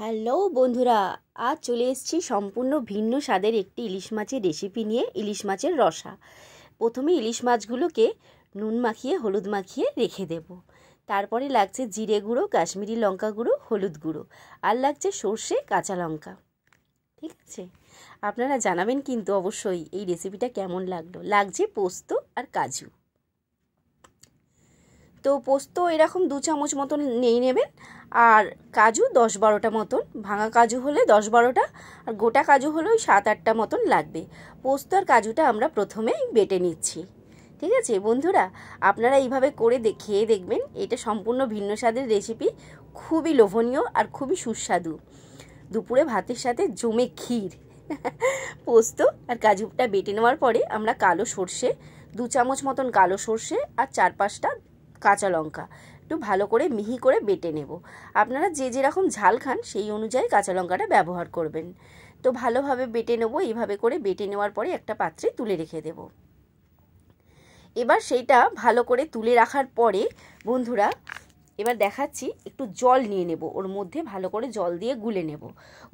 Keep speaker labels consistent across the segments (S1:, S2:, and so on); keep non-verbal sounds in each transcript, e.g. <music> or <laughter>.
S1: hello বন্ধুরা আজ চলে এসছি সম্পূর্ণ ভিন্ন স্বাদের একটি ইলিশ মাছের রেসিপি নিয়ে ইলিশ মাছের রসা প্রথমে ইলিশ মাছগুলোকে নুন মাখিয়ে হলুদ মাখিয়ে রেখে দেব তারপরে লাগছে জিরে গুঁড়ো কাশ্মীরি লঙ্কা গুঁড়ো হলুদ গুঁড়ো আর লাগছে সর্ষে কাঁচা লঙ্কা ঠিক আছে আপনারা জানাবেন কিন্তু অবশ্যই এই রেসিপিটা কেমন লাগলো লাগছে পোস্ত আর কাজু তো পোস্ত এরকম দু চামচ মতন নিয়ে নেবেন আর কাজু দশ বারোটা মতন ভাঙা কাজু হলে দশ বারোটা আর গোটা কাজু হলে ওই সাত আটটা মতন লাগবে পোস্ত আর কাজুটা আমরা প্রথমেই বেটে নিচ্ছি ঠিক আছে বন্ধুরা আপনারা এইভাবে করে খেয়ে দেখবেন এটা সম্পূর্ণ ভিন্ন স্বাদের রেসিপি খুবই লোভনীয় আর খুবই সুস্বাদু দুপুরে ভাতের সাথে জমে ক্ষীর <laughs> পোস্ত আর কাজুটা বেটে নেওয়ার পরে আমরা কালো সর্ষে দু চামচ মতন কালো সর্ষে আর চার পাঁচটা কাঁচা লঙ্কা একটু ভালো করে মিহি করে বেটে নেব আপনারা যে যেরকম ঝাল খান সেই অনুযায়ী কাঁচা লঙ্কাটা ব্যবহার করবেন তো ভালোভাবে বেটে নেব এইভাবে করে বেটে নেওয়ার পরে একটা পাত্রে তুলে রেখে দেব এবার সেইটা ভালো করে তুলে রাখার পরে বন্ধুরা এবার দেখাচ্ছি একটু জল নিয়ে নেব ওর মধ্যে ভালো করে জল দিয়ে গুলে নেব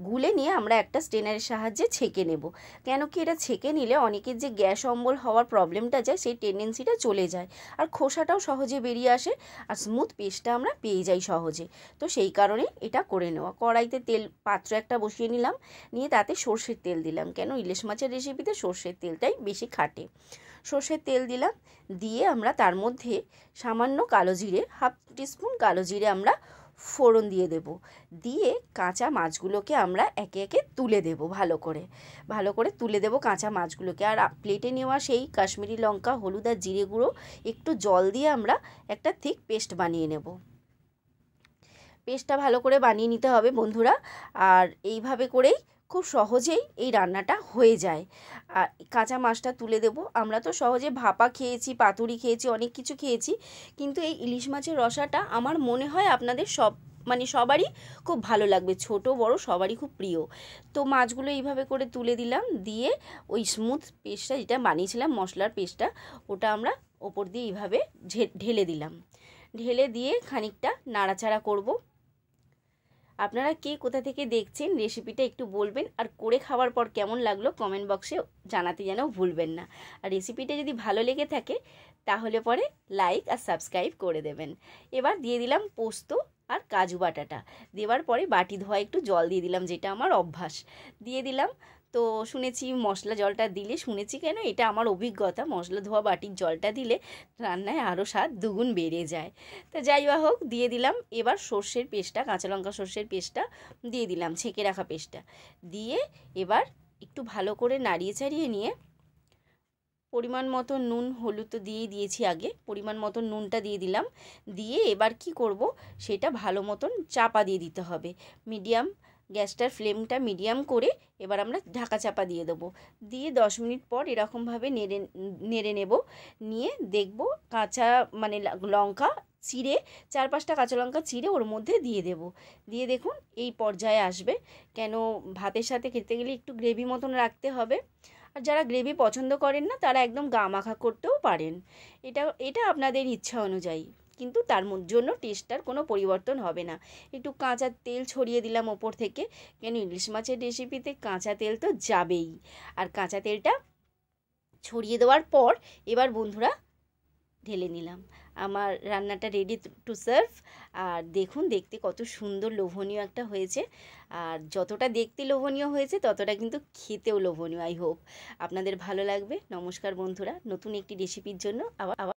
S1: গুলে নিয়ে আমরা একটা স্টেনারের সাহায্যে ছেঁকে নেব কেন কি এটা ছেঁকে নিলে অনেকের যে গ্যাস অম্বল হওয়ার প্রবলেমটা যায় সেই টেন্ডেন্সিটা চলে যায় আর খোসাটাও সহজে বেরিয়ে আসে আর স্মুথ পেস্টটা আমরা পেয়ে যাই সহজে তো সেই কারণে এটা করে নেওয়া কড়াইতে তেল পাত্র একটা বসিয়ে নিলাম নিয়ে তাতে সর্ষের তেল দিলাম কেন ইলিশ মাছের রেসিপিতে সর্ষের তেলটাই বেশি খাটে সর্ষের তেল দিলাম দিয়ে আমরা তার মধ্যে সামান্য কালো জিরে হাফ টিস্পুন কালো জিরে আমরা ফোড়ন দিয়ে দেব দিয়ে কাঁচা মাছগুলোকে আমরা একে একে তুলে দেব ভালো করে ভালো করে তুলে দেব কাঁচা মাছগুলোকে আর প্লেটে নেওয়া সেই কাশ্মীরি লঙ্কা হলুদ আর জিরে গুঁড়ো একটু জল দিয়ে আমরা একটা থিক পেস্ট বানিয়ে নেব পেস্টটা ভালো করে বানিয়ে নিতে হবে বন্ধুরা আর এইভাবে করেই খুব সহজেই এই রান্নাটা হয়ে যায় আর কাঁচা মাছটা তুলে দেব আমরা তো সহজে ভাপা খেয়েছি পাতুরি খেয়েছি অনেক কিছু খেয়েছি কিন্তু এই ইলিশ মাছের রসাটা আমার মনে হয় আপনাদের সব মানে সবারই খুব ভালো লাগবে ছোট বড় সবারই খুব প্রিয় তো মাছগুলো এইভাবে করে তুলে দিলাম দিয়ে ওই স্মুথ পেস্টটা যেটা বানিয়েছিলাম মশলার পেস্টটা ওটা আমরা ওপর দিয়ে এইভাবে ঢেলে দিলাম ঢেলে দিয়ে খানিকটা নাড়াচাড়া করবো আপনারা কে কোথা থেকে দেখছেন রেসিপিটা একটু বলবেন আর করে খাওয়ার পর কেমন লাগলো কমেন্ট বক্সে জানাতে যেন ভুলবেন না আর রেসিপিটা যদি ভালো লেগে থাকে তাহলে পরে লাইক আর সাবস্ক্রাইব করে দেবেন এবার দিয়ে দিলাম পোস্ত আর কাজু বাটাটা দেওয়ার পরে বাটি ধোয়া একটু জল দিয়ে দিলাম যেটা আমার অভ্যাস দিয়ে দিলাম তো শুনেছি মশলা জলটা দিলে শুনেছি কেন এটা আমার অভিজ্ঞতা মশলা ধোয়া বাটির জলটা দিলে রান্নায় আরও স্বাদ দুগুণ বেড়ে যায় তো যাই হোক দিয়ে দিলাম এবার সর্ষের পেস্টটা কাঁচা লঙ্কা সর্ষের পেস্টটা দিয়ে দিলাম ছেঁকে রাখা পেস্টটা দিয়ে এবার একটু ভালো করে নাড়িয়ে ছাড়িয়ে নিয়ে পরিমাণ মতো নুন হলুদ তো দিয়ে দিয়েছি আগে পরিমাণ মতো নুনটা দিয়ে দিলাম দিয়ে এবার কি করব সেটা ভালো মতন চাপা দিয়ে দিতে হবে মিডিয়াম গ্যাসটার ফ্লেমটা মিডিয়াম করে এবার আমরা ঢাকা চাপা দিয়ে দেবো দিয়ে দশ মিনিট পর এরকমভাবে নেড়ে নেড়ে নেব নিয়ে দেখব কাঁচা মানে লঙ্কা চিড়ে চার পাঁচটা কাঁচা লঙ্কা চিড়ে ওর মধ্যে দিয়ে দেব দিয়ে দেখুন এই পর্যায়ে আসবে কেন ভাতের সাথে খেতে গেলে একটু গ্রেভি মতন রাখতে হবে আর যারা গ্রেভি পছন্দ করেন না তারা একদম গা মাখা করতেও পারেন এটা এটা আপনাদের ইচ্ছা অনুযায়ী কিন্তু তার জন্য টেস্টটার কোনো পরিবর্তন হবে না একটু কাঁচা তেল ছড়িয়ে দিলাম ওপর থেকে কেন ইলিশ মাছের রেসিপিতে কাঁচা তেল তো যাবেই আর কাঁচা তেলটা ছড়িয়ে দেওয়ার পর এবার বন্ধুরা ঢেলে নিলাম আমার রান্নাটা রেডি টু সার্ভ আর দেখুন দেখতে কত সুন্দর লোভনীয় একটা হয়েছে আর যতটা দেখতে লোভনীয় হয়েছে ততটা কিন্তু খেতেও লোভনীয় আই হোপ আপনাদের ভালো লাগবে নমস্কার বন্ধুরা নতুন একটি রেসিপির জন্য আবার